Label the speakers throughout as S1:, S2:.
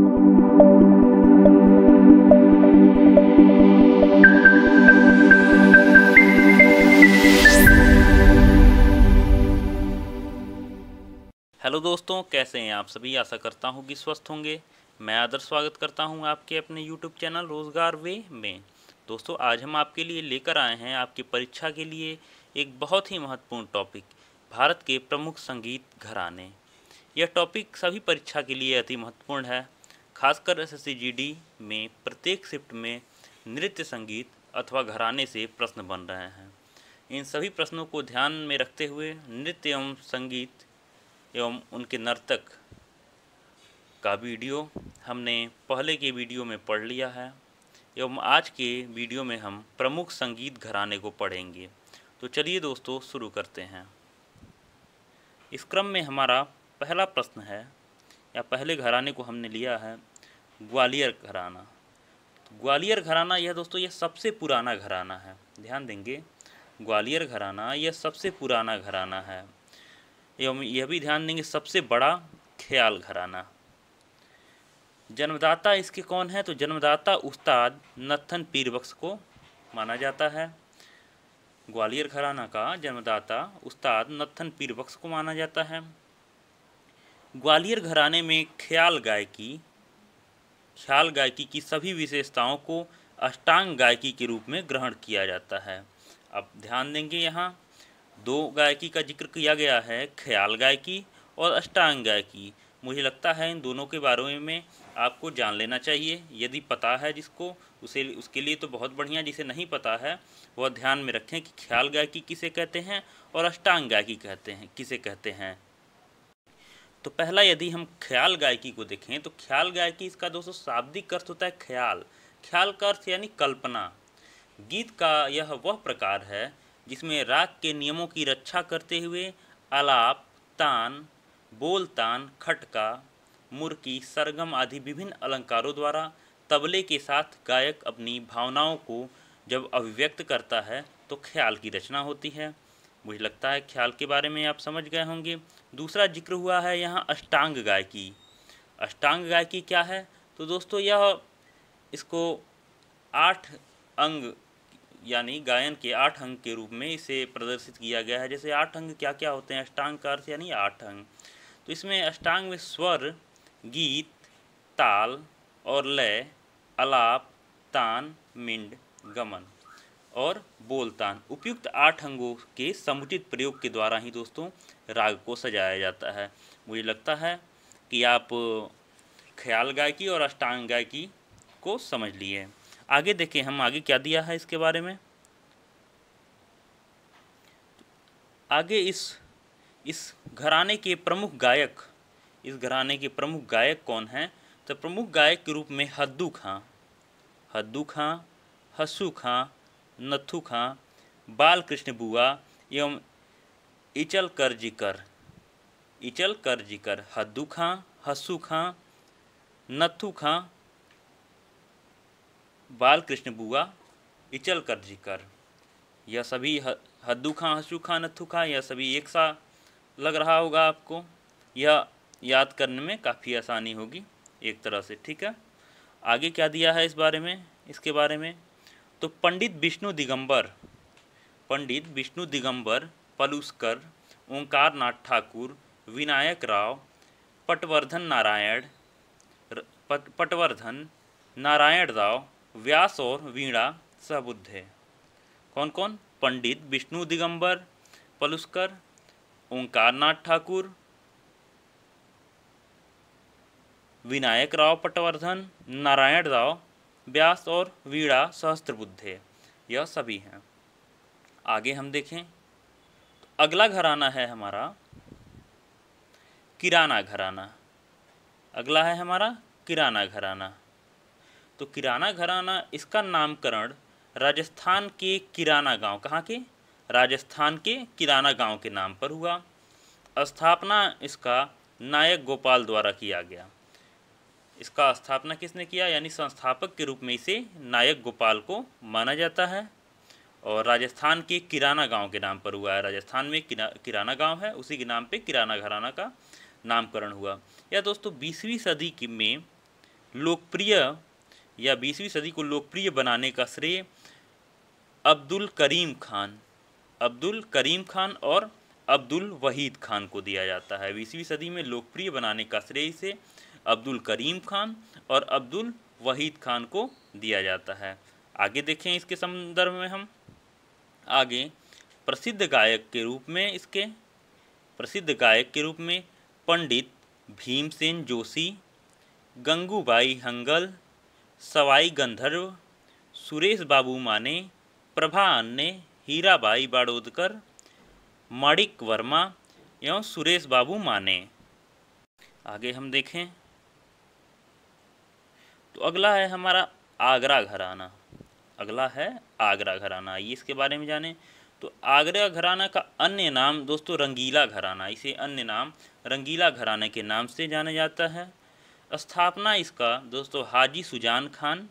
S1: hello दोस्तों कैसे हैं आप सभी आशा करता हूं कि स्वस्थ होंगे मैं आदर स्वागत करता हूं आपके अपने यूट्यूब चैनल रोज़गार वे में दोस्तों आज हम आपके लिए लेकर आए हैं आपकी परीक्षा के लिए एक बहुत ही महत्वपूर्ण टॉपिक भारत के प्रमुख संगीत घराने यह टॉपिक सभी परीक्षा के लिए अति महत्वपूर्ण है खासकर एसएससीजीडी में प्रत्येक शिफ्ट में नृत्य संगीत अथवा घराने से प्रश्न बन रहे हैं इन सभी प्रश्नों को ध्यान में रखते हुए नृत्य एवं संगीत एवं उनके नर्तक का वीडियो हमने पहले के वीडियो में पढ़ लिया है एवं आज के वीडियो में हम प्रमुख संगीत घराने को पढ़ेंगे तो चलिए दोस्तों शुरू करते हैं इस क्रम में हमारा पहला प्रश्न है या पहले घराने को हमने लिया है ग्वालियर घराना तो ग्वालियर घराना यह दोस्तों यह सबसे पुराना घराना है ध्यान देंगे ग्वालियर घराना यह सबसे पुराना घराना है एवं यह भी ध्यान देंगे सबसे बड़ा ख्याल घराना जन्मदाता इसके कौन है तो जन्मदाता उस्ताद नत्थन पीरबक्स को माना जाता है ग्वालियर घराना का जन्मदाता उस्ताद नत्थन पीरबक्स को माना जाता है ग्वालियर घराने में ख्याल गायकी ख्याल गायकी की सभी विशेषताओं को अष्टांग गायकी के रूप में ग्रहण किया जाता है अब ध्यान देंगे यहाँ दो गायकी का जिक्र किया गया है ख्याल गायकी और अष्टांग गायकी मुझे लगता है इन दोनों के बारे में आपको जान लेना चाहिए यदि पता है जिसको उसे उसके लिए तो बहुत बढ़िया जिसे नहीं पता है वह ध्यान में रखें कि ख्याल गायकी किसे कहते हैं और अष्टांग गायकी कहते हैं किसे कहते हैं तो पहला यदि हम ख्याल गायकी को देखें तो ख्याल गायकी इसका दोस्तों शाब्दिक अर्थ होता है ख्याल ख्याल का अर्थ यानी कल्पना गीत का यह वह प्रकार है जिसमें राग के नियमों की रक्षा करते हुए अलाप तान बोल तान खटका मुरकी सरगम आदि विभिन्न अलंकारों द्वारा तबले के साथ गायक अपनी भावनाओं को जब अभिव्यक्त करता है तो ख्याल की रचना होती है मुझे लगता है ख्याल के बारे में आप समझ गए होंगे दूसरा जिक्र हुआ है यहाँ अष्टांग गायकी अष्टांग गायकी क्या है तो दोस्तों यह इसको आठ अंग यानी गायन के आठ अंग के रूप में इसे प्रदर्शित किया गया है जैसे आठ अंग क्या क्या होते हैं अष्टांग का अर्थ यानी आठ अंग तो इसमें अष्टांग में स्वर गीत ताल और लय अलाप तान मिंड गमन और बोलतान उपयुक्त आठ अंगों के समुचित प्रयोग के द्वारा ही दोस्तों राग को सजाया जाता है मुझे लगता है कि आप ख्याल गायकी और अष्टांग गायकी को समझ लिए आगे देखें हम आगे क्या दिया है इसके बारे में आगे इस इस घराने के प्रमुख गायक इस घराने के प्रमुख गायक कौन हैं तो प्रमुख गायक के रूप में हद्दू खां हद्दू खां हसू खां नथु खां बाल कृष्ण बुआ एवं इचल कर जिकर इचल कर जिकर हद्दू खां हसु खां नथु खां बाल कृष्ण बुआ इचल कर जिकर यह सभी हद्दू खां हसु खां नथु खां यह सभी एक सा लग रहा होगा आपको यह याद करने में काफ़ी आसानी होगी एक तरह से ठीक है आगे क्या दिया है इस बारे में इसके बारे में तो पंडित विष्णु दिगंबर पंडित विष्णु दिगंबर पलुस्कर नाथ ठाकुर विनायक राव पटवर्धन नारायण पटवर्धन नारायण राव व्यास और वीणा सहबुद्ध है कौन कौन पंडित विष्णु दिगंबर पलुस्कर ओंकारनाथ ठाकुर विनायक राव पटवर्धन नारायण राव व्यास और वीड़ा सहस्त्रबुद्धे यह सभी हैं आगे हम देखें तो अगला घराना है हमारा किराना घराना अगला है हमारा किराना घराना तो किराना घराना इसका नामकरण राजस्थान के किराना गांव कहाँ के राजस्थान के किराना गांव के नाम पर हुआ स्थापना इसका नायक गोपाल द्वारा किया गया इसका स्थापना किसने किया यानी संस्थापक के रूप में इसे नायक गोपाल को माना जाता है और राजस्थान के किराना गांव के नाम पर हुआ है राजस्थान में किरा किराना गांव है उसी के नाम पे किराना घराना का नामकरण हुआ या दोस्तों बीसवीं सदी की में लोकप्रिय या बीसवीं सदी को लोकप्रिय बनाने का श्रेय अब्दुल करीम खान अब्दुल करीम खान और अब्दुल वहीद खान को दिया जाता है बीसवीं सदी में लोकप्रिय बनाने का श्रेय इसे अब्दुल करीम खान और अब्दुल वहीद खान को दिया जाता है आगे देखें इसके संदर्भ में हम आगे प्रसिद्ध गायक के रूप में इसके प्रसिद्ध गायक के रूप में पंडित भीमसेन जोशी गंगूबाई हंगल सवाई गंधर्व सुरेश बाबू माने प्रभा अन्य हीराबाई बाड़ोदकर माणिक वर्मा एवं सुरेश बाबू माने आगे हम देखें तो अगला है हमारा आगरा घराना अगला है आगरा घराना ये इसके बारे में जाने तो आगरा घराना का अन्य नाम दोस्तों रंगीला घराना इसे अन्य नाम रंगीला घराने के नाम से जाना जाता है स्थापना इसका दोस्तों हाजी सुजान खान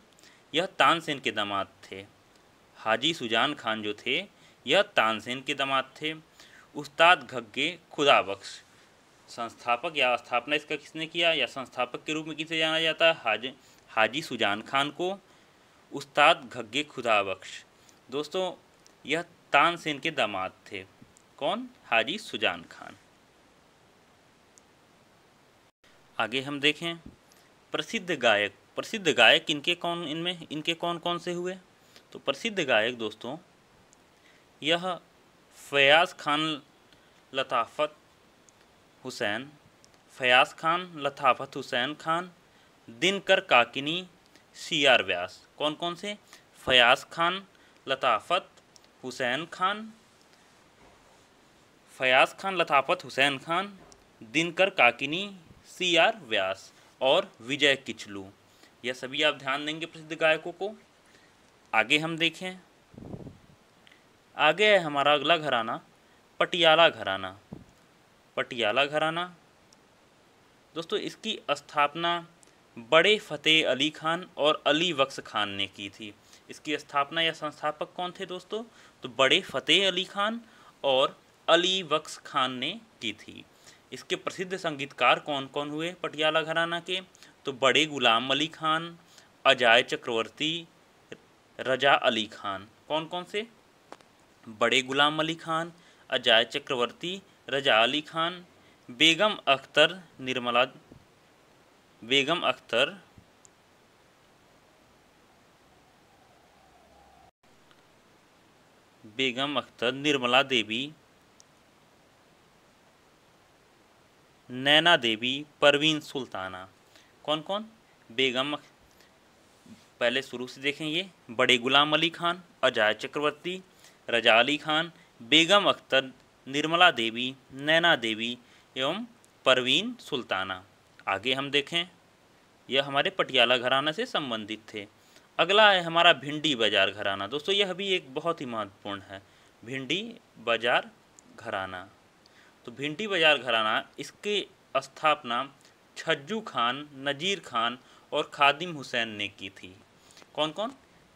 S1: यह तानसेन के दामाद थे हाजी सुजान खान जो थे यह तानसेन के दामाद थे उस्ताद घग्गे खुदा बख्श संस्थापक या स्थापना इसका किसने किया या संस्थापक के रूप में किसे जाना जाता है हाजी हाजी सुजान खान को उस्ताद घग्गे खुदाबख्श दोस्तों यह तानसेन के दामाद थे कौन हाजी सुजान खान आगे हम देखें प्रसिद्ध गायक प्रसिद्ध गायक इनके कौन इनमें इनके कौन कौन से हुए तो प्रसिद्ध गायक दोस्तों यह फयाज खान लताफत हुसैन फयाज खान लताफत हुसैन खान दिनकर काकिनी सी आर व्यास कौन कौन से फयाज खान लताफत हुसैन खान फयाज खान लताफत हुसैन खान दिनकर काकिनी सी आर व्यास और विजय किचलू यह सभी आप ध्यान देंगे प्रसिद्ध गायकों को आगे हम देखें आगे है हमारा अगला घराना पटियाला घराना पटियाला घराना दोस्तों इसकी स्थापना बड़े फ़तेह अली खान और अली वक्स खान ने की थी इसकी स्थापना या संस्थापक कौन थे दोस्तों तो बड़े फ़तेह अली खान और अली वक्स खान ने की थी इसके प्रसिद्ध संगीतकार कौन कौन हुए पटियाला घराना के तो बड़े गुलाम अली खान अजय चक्रवर्ती रजा अली खान कौन कौन से बड़े गुलाम अली खान अजय चक्रवर्ती रजा अली खान बेगम अख्तर निर्मला बेगम अख्तर बेगम अख्तर निर्मला देवी नैना देवी परवीन सुल्ताना कौन कौन बेगम पहले शुरू से देखेंगे बड़े गुलाम अली खान अजय चक्रवर्ती रजा अली खान बेगम अख्तर निर्मला देवी नैना देवी एवं परवीन सुल्ताना आगे हम देखें यह हमारे पटियाला घराना से संबंधित थे अगला है हमारा भिंडी बाजार घराना दोस्तों यह भी एक बहुत ही महत्वपूर्ण है भिंडी बाजार घराना तो भिंडी बाजार घराना इसके स्थापना छज्जू खान नज़ीर खान और खादिम हुसैन ने की थी कौन कौन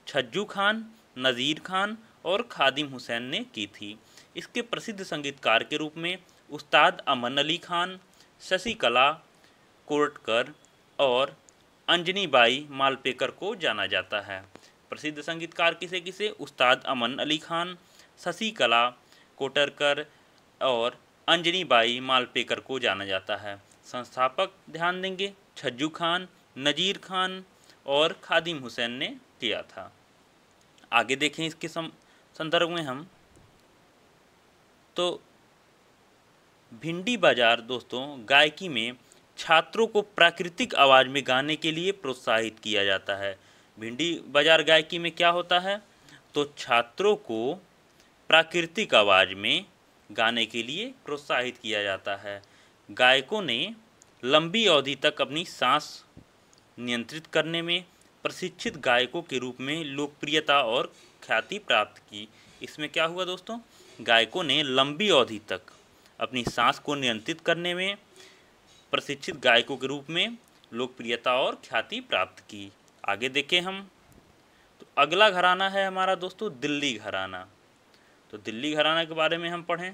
S1: छज्जू खान नज़ीर खान और खादिम हुसैन ने की थी इसके प्रसिद्ध संगीतकार के रूप में उस्ताद अमन अली खान शशि कला कोटकर और अंजनीबाई मालपेकर को जाना जाता है प्रसिद्ध संगीतकार किसे किसे उस्ताद अमन अली खान शशि कला कोटरकर और अंजनीबाई मालपेकर को जाना जाता है संस्थापक ध्यान देंगे छज्जू खान नज़ीर खान और खादिम हुसैन ने किया था आगे देखें इसके संदर्भ में हम तो भिंडी बाजार दोस्तों गायकी में छात्रों को प्राकृतिक आवाज़ में गाने के लिए प्रोत्साहित किया जाता है भिंडी बाजार गायकी में क्या होता है तो छात्रों को प्राकृतिक आवाज़ में गाने के लिए प्रोत्साहित किया जाता है गायकों ने लंबी अवधि तक अपनी सांस नियंत्रित करने में प्रशिक्षित गायकों के रूप में लोकप्रियता और ख्याति प्राप्त की इसमें क्या हुआ दोस्तों गायकों ने लंबी अवधि तक अपनी सांस को नियंत्रित करने में प्रशिक्षित गायकों के रूप में लोकप्रियता और ख्याति प्राप्त की आगे देखें हम तो अगला घराना है हमारा दोस्तों दिल्ली घराना तो दिल्ली घराना के बारे में हम पढ़ें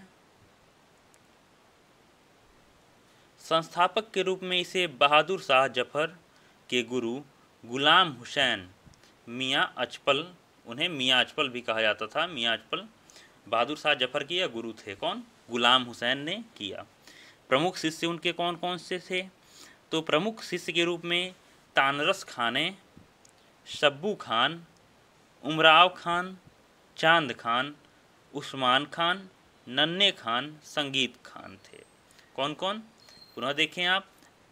S1: संस्थापक के रूप में इसे बहादुर शाह जफर के गुरु गुलाम हुसैन मियाँ अचपल उन्हें मियाँ अचपल भी कहा जाता था मियाँ अचपल बहादुर शाह जफर के या गुरु थे कौन गुलाम हुसैन ने किया प्रमुख शिष्य उनके कौन कौन से थे तो प्रमुख शिष्य के रूप में तानरस खाने शब्बू खान उमराव खान चांद खान उस्मान खान नन्ने खान संगीत खान थे कौन कौन पुनः देखें आप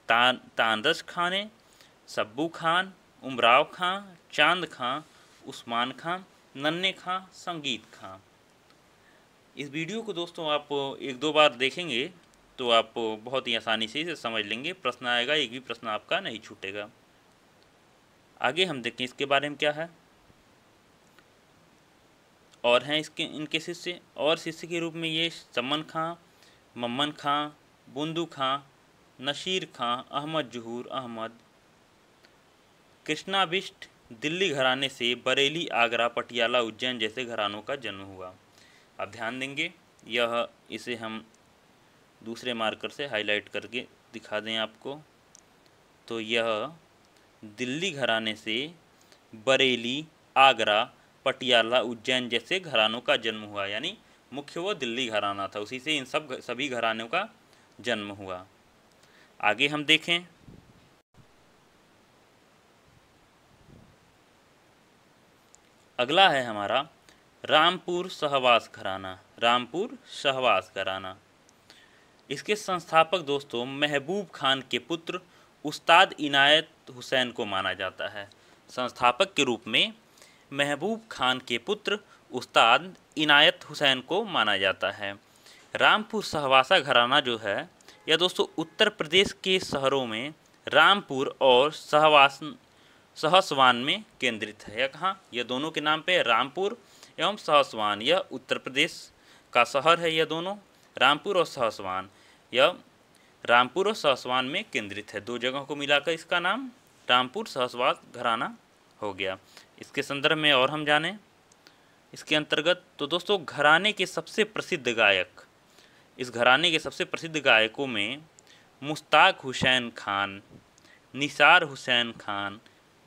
S1: तान तानरस खाने शब्बू खान उमराव खान चांद खां उस्मान खान नन्ने खां संगीत खां इस वीडियो को दोस्तों आप एक दो बार देखेंगे तो आप बहुत ही आसानी से इसे समझ लेंगे प्रश्न आएगा एक भी प्रश्न आपका नहीं छूटेगा आगे हम देखें इसके बारे में क्या है और हैं इसके इनके शिष्य और शिष्य के रूप में ये सम्मन खां मम्मन खां बुंदू खां नशीर खां अहमद जहूर अहमद कृष्णाविष्ट दिल्ली घराने से बरेली आगरा पटियाला उज्जैन जैसे घरानों का जन्म हुआ आप ध्यान देंगे यह इसे हम दूसरे मार्कर से हाईलाइट करके दिखा दें आपको तो यह दिल्ली घराने से बरेली आगरा पटियाला उज्जैन जैसे घरानों का जन्म हुआ यानी मुख्य वो दिल्ली घराना था उसी से इन सब सभी घरानों का जन्म हुआ आगे हम देखें अगला है हमारा रामपुर सहवास घराना रामपुर सहवास घराना इसके संस्थापक दोस्तों महबूब खान के पुत्र उस्ताद इनायत हुसैन को माना जाता है संस्थापक के रूप में महबूब खान के पुत्र उस्ताद इनायत हुसैन को माना जाता है रामपुर सहवासा घराना जो है यह दोस्तों उत्तर प्रदेश के शहरों में रामपुर और सहवास सहसवान में केंद्रित है या कहाँ यह दोनों के नाम पे रामपुर एवं सहसवान यह उत्तर प्रदेश का शहर है यह दोनों रामपुर और सहसवान यह रामपुर और सहसवान में केंद्रित है दो जगहों को मिलाकर इसका नाम रामपुर सहसवान घराना हो गया इसके संदर्भ में और हम जानें इसके अंतर्गत तो दोस्तों घराने के सबसे प्रसिद्ध गायक इस घराने के सबसे प्रसिद्ध गायकों में मुश्ताक हुसैन खान निसार हुसैन खान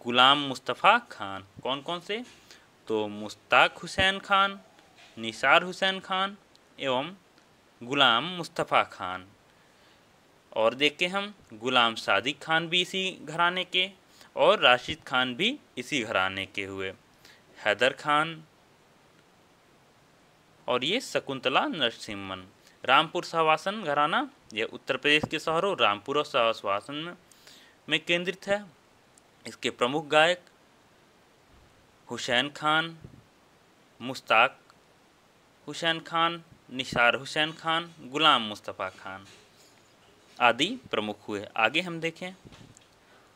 S1: गुलाम मुस्तफ़ा खान कौन कौन से तो मुश्ताक हुसैन खान निसार हुसैन खान एवं गुलाम मुस्तफ़ा खान और देखें हम गुलाम सादिक खान भी इसी घराने के और राशिद खान भी इसी घराने के हुए हैदर खान और ये शकुंतला नरसिम्हन रामपुर सहवासन घराना यह उत्तर प्रदेश के शहरों रामपुर और सहवासन में केंद्रित है इसके प्रमुख गायक हुसैन खान मुश्ताक हुसैन खान निसार हुसैन खान गुलाम मुस्तफ़ा खान आदि प्रमुख हुए आगे हम देखें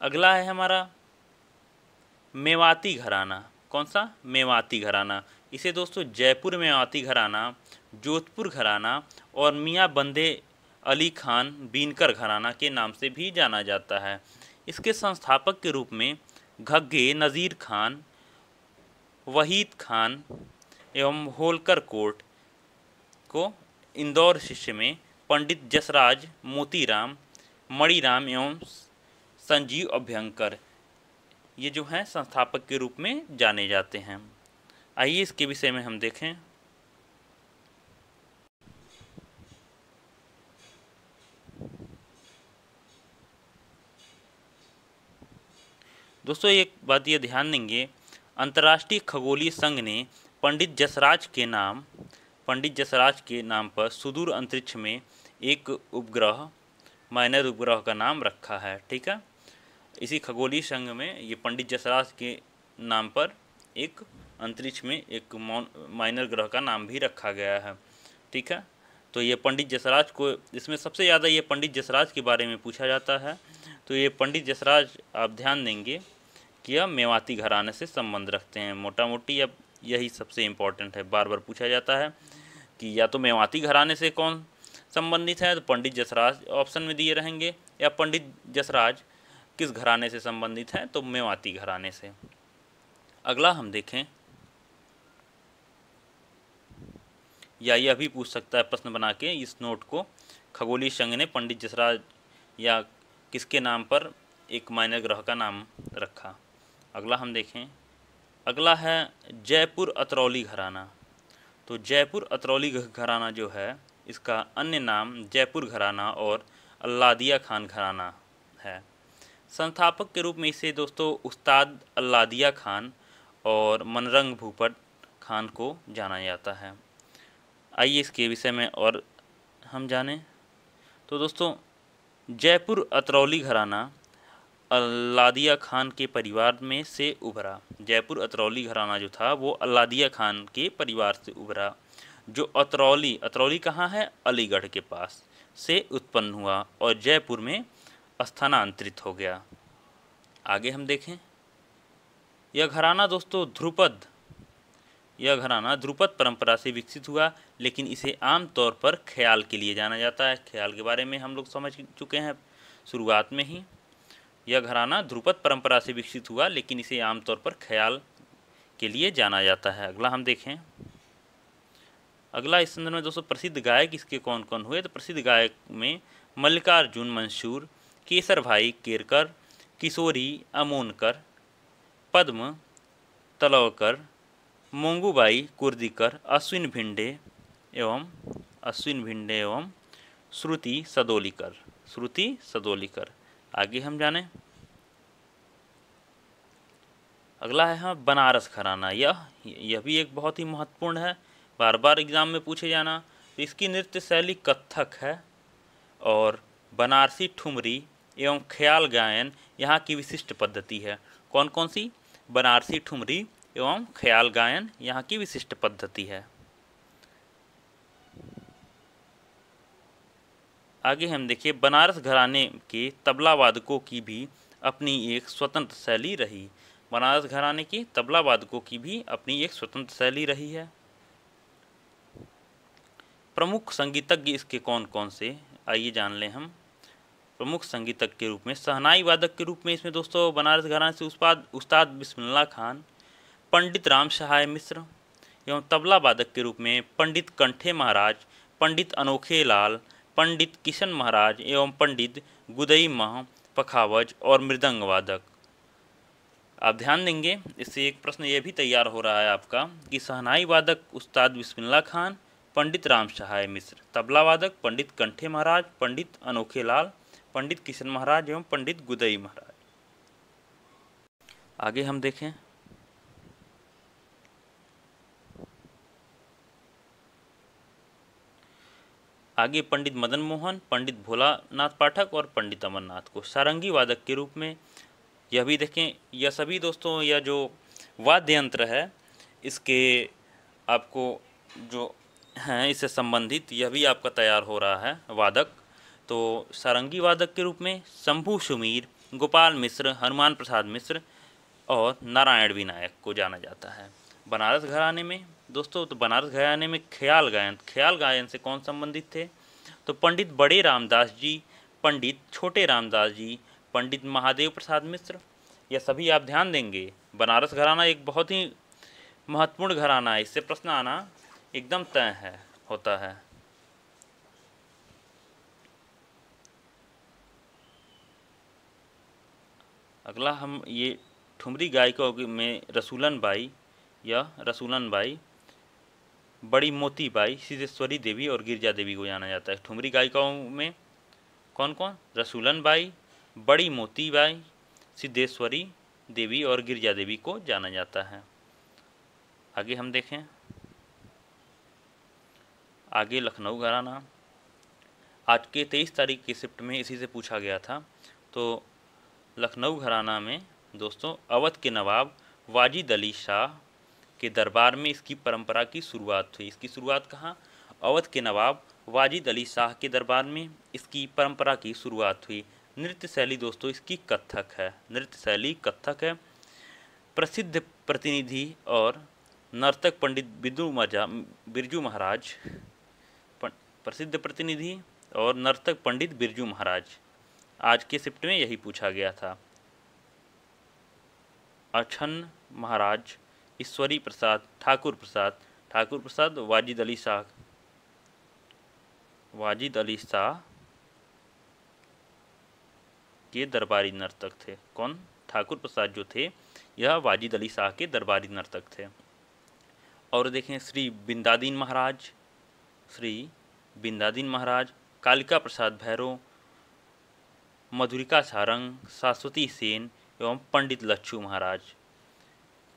S1: अगला है हमारा मेवाती घराना कौन सा मेवाती घराना इसे दोस्तों जयपुर मेवाती घराना जोधपुर घराना और मियाँ बंदे अली खान बीनकर घराना के नाम से भी जाना जाता है इसके संस्थापक के रूप में घग्गे नज़ीर खान वहीद खान एवं होलकर कोट को इंदौर शिष्य में पंडित जसराज मोतीराम मणिराम एवं संजीव अभ्यंकर ये जो हैं संस्थापक के रूप में जाने जाते हैं आइए इसके विषय में हम देखें दोस्तों एक बात ये ध्यान देंगे अंतर्राष्ट्रीय खगोलीय संघ ने पंडित जसराज के नाम पंडित जसराज के नाम पर सुदूर अंतरिक्ष में एक उपग्रह माइनर उपग्रह का नाम रखा है ठीक है इसी खगोलीय संघ में ये पंडित जसराज के नाम पर एक अंतरिक्ष में एक माइनर ग्रह का नाम भी रखा गया है ठीक है तो ये पंडित जसराज को इसमें सबसे ज़्यादा ये पंडित जसराज के बारे में पूछा जाता है तो ये पंडित जसराज आप ध्यान देंगे कि यह मेवाती घराने से संबंध रखते हैं मोटा मोटी अब यही सबसे इम्पॉर्टेंट है बार बार पूछा जाता है कि या तो मेवाती घराने से कौन संबंधित है तो पंडित जसराज ऑप्शन में दिए रहेंगे या पंडित जसराज किस घराने से संबंधित है तो मेवाती घराने से अगला हम देखें या यह भी पूछ सकता है प्रश्न बना के इस नोट को खगोली संघ ने पंडित जसराज या किसके नाम पर एक माइनर ग्रह का नाम रखा अगला हम देखें अगला है जयपुर अतरौली घराना तो जयपुर अतरौली घराना जो है इसका अन्य नाम जयपुर घराना और अल्लादिया खान घराना है संस्थापक के रूप में इसे दोस्तों उस्ताद अल्लादिया खान और मनरंग भूपट खान को जाना जाता है आइए इसके विषय में और हम जानें तो दोस्तों जयपुर अतरौली घराना अल्लादिया खान के परिवार में से उभरा जयपुर अतरौली घराना जो था वो अल्लादिया खान के परिवार से उभरा जो अतरौली अतरौली कहाँ है अलीगढ़ के पास से उत्पन्न हुआ और जयपुर में स्थानांतरित हो गया आगे हम देखें यह घराना दोस्तों ध्रुपद यह घराना ध्रुपद परंपरा से विकसित हुआ लेकिन इसे आम तौर पर ख्याल के लिए जाना जाता है ख्याल के बारे में हम लोग समझ चुके हैं शुरुआत में ही यह घराना ध्रुपद परंपरा से विकसित हुआ लेकिन इसे आमतौर पर ख्याल के लिए जाना जाता है अगला हम देखें अगला इस संदर्भ में दोस्तों प्रसिद्ध गायक इसके कौन कौन हुए तो प्रसिद्ध गायक में मल्लिकार्जुन मंसूर केसर भाई केरकर किशोरी अमोनकर पद्म तलवकर मोंगूबाई कुर्दीकर अश्विन भिंडे एवं अश्विन भिंडे एवं श्रुति सदोलीकर श्रुति सदोलीकर आगे हम जाने अगला है हाँ बनारस खराना यह यह भी एक बहुत ही महत्वपूर्ण है बार बार एग्ज़ाम में पूछे जाना तो इसकी नृत्य शैली कत्थक है और बनारसी ठुमरी एवं ख्याल गायन यहाँ की विशिष्ट पद्धति है कौन कौन सी बनारसी ठुमरी एवं ख्याल गायन यहाँ की विशिष्ट पद्धति है आगे हम देखिए बनारस घराने के तबला वादकों की भी अपनी एक स्वतंत्र शैली रही बनारस घराने की तबला वादकों की भी अपनी एक स्वतंत्र शैली रही है प्रमुख संगीतज्ञ इसके कौन कौन से आइए जान लें हम प्रमुख संगीतज्ञ के रूप में सहनाई वादक के रूप में इसमें दोस्तों बनारस घराने से उस्ताद उस्ताद बिस्मिल्ला खान पंडित राम सहाय मिश्र एवं तबला वादक के रूप में पंडित कंठे महाराज पंडित अनोखे लाल पंडित किशन महाराज एवं पंडित गुदई माह पखावज और मृदंग वादक आप ध्यान देंगे इससे एक प्रश्न ये भी तैयार हो रहा है आपका कि सहनाई वादक उस्ताद बिस्मिल्ला खान पंडित राम सहाय मिश्र तबला वादक पंडित कंठे महाराज पंडित अनोखे लाल पंडित किशन महाराज एवं पंडित गुदई महाराज आगे हम देखें आगे पंडित मदन मोहन पंडित भोलानाथ पाठक और पंडित अमरनाथ को सारंगी वादक के रूप में यह भी देखें यह सभी दोस्तों यह जो वाद्य यंत्र है इसके आपको जो हैं इससे संबंधित यह भी आपका तैयार हो रहा है वादक तो सारंगी वादक के रूप में शंभू सुमीर गोपाल मिश्र हनुमान प्रसाद मिश्र और नारायण विनायक को जाना जाता है बनारस आने में दोस्तों तो बनारस घर आने में ख्याल गायन ख्याल गायन से कौन संबंधित थे तो पंडित बड़े रामदास जी पंडित छोटे रामदास जी पंडित महादेव प्रसाद मिश्र यह सभी आप ध्यान देंगे बनारस घराना एक बहुत ही महत्वपूर्ण घराना है इससे प्रश्न आना एकदम तय है होता है अगला हम ये ठुमरी गायिका में रसूलन बाई या रसूलन बाई बड़ी मोती बाई सिद्धेश्वरी देवी और गिरजा देवी को जाना जाता है ठुमरी गायिकाओं में कौन कौन रसूलन बाई बड़ी मोती बाई सिद्धेश्वरी देवी और गिरजा देवी को जाना जाता है आगे हम देखें आगे लखनऊ घराना आज के तेईस तारीख के शिफ्ट में इसी से पूछा गया था तो लखनऊ घराना में दोस्तों अवध के नवाब वाजिद अली शाह के दरबार में इसकी परंपरा की शुरुआत हुई इसकी शुरुआत कहाँ अवध के नवाब वाजिद अली शाह के दरबार में इसकी परंपरा की शुरुआत हुई नृत्य शैली दोस्तों इसकी कथक है नृत्य शैली कथक है प्रसिद्ध प्रतिनिधि और नर्तक पंडित बिदु मजा बिरजू महाराज प्रसिद्ध प्रतिनिधि और नर्तक पंडित बिरजू महाराज आज के शिफ्ट में यही पूछा गया था अछन महाराज ईश्वरी प्रसाद ठाकुर प्रसाद ठाकुर प्रसाद वाजिद अली शाह वाजिद अली शाह के दरबारी नर्तक थे कौन ठाकुर प्रसाद जो थे यह वाजिद अली शाह के दरबारी नर्तक थे और देखें श्री बिंदादीन महाराज श्री बिंदादीन महाराज कालिका प्रसाद भैरव मधुरिका सारंग शाश्वती सेन एवं पंडित लच्छू महाराज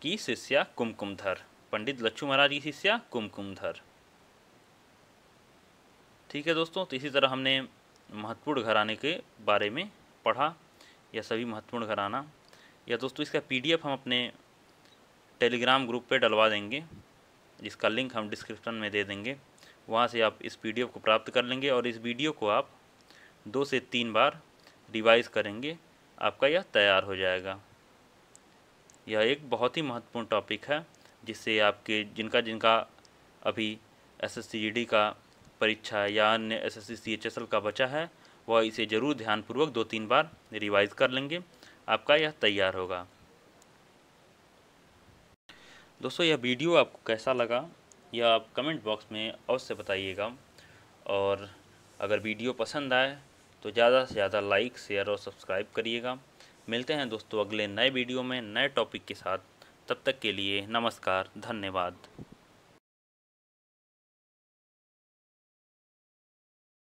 S1: की शिष्या कुमकुमधर पंडित लच्छू महाराज की शिष्या कुमकुमधर ठीक है दोस्तों तो इसी तरह हमने महत्वपूर्ण घराने के बारे में पढ़ा या सभी महत्वपूर्ण घराना या दोस्तों इसका पीडीएफ हम अपने टेलीग्राम ग्रुप पे डलवा देंगे जिसका लिंक हम डिस्क्रिप्शन में दे देंगे वहाँ से आप इस पीडीएफ को प्राप्त कर लेंगे और इस वीडियो को आप दो से तीन बार रिवाइज करेंगे आपका यह तैयार हो जाएगा यह एक बहुत ही महत्वपूर्ण टॉपिक है जिससे आपके जिनका जिनका अभी एस एस e का परीक्षा या अन्य S S C H S L का बचा है वह इसे ज़रूर ध्यानपूर्वक दो तीन बार रिवाइज कर लेंगे आपका यह तैयार होगा दोस्तों यह वीडियो आपको कैसा लगा यह आप कमेंट बॉक्स में अवश्य बताइएगा और अगर वीडियो पसंद आए तो ज़्यादा से ज़्यादा लाइक शेयर और सब्सक्राइब करिएगा मिलते हैं दोस्तों अगले नए वीडियो में नए टॉपिक के साथ तब तक के लिए नमस्कार धन्यवाद